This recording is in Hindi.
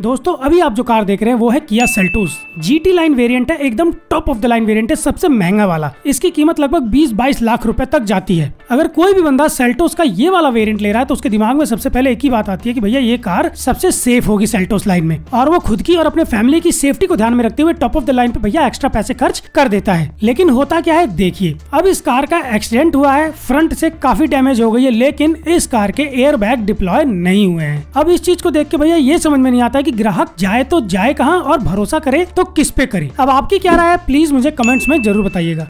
दोस्तों अभी आप जो कार देख रहे हैं वो है किया सेल्टूस जीटी लाइन वेरिएंट है एकदम top of the line variant है सबसे महंगा वाला इसकी कीमत लगभग 20-22 लाख रुपए तक जाती है अगर कोई भी बंदा सेल्टोस का ये वाला वेरिएंट ले रहा है तो उसके दिमाग में सबसे पहले एक ही बात आती है कि भैया ये कार सबसे सेफ होगी सेल्टोस लाइन में और वो खुद की और अपने फैमिली की सेफ्टी को ध्यान में रखते हुए टॉप ऑफ द लाइन पे भैया एक्स्ट्रा पैसे खर्च कर देता है लेकिन होता क्या है देखिए अब इस कार का एक्सीडेंट हुआ है फ्रंट से काफी डैमेज हो गई है लेकिन इस कार के एयर बैग डिप्लॉय नहीं हुए हैं अब इस चीज को देख के भैया ये समझ में नहीं आता कि ग्राहक जाए तो जाए कहाँ और भरोसा करे तो किस पे करे अब आपकी क्या राय है प्लीज मुझे कमेंट्स में जरूर बताइएगा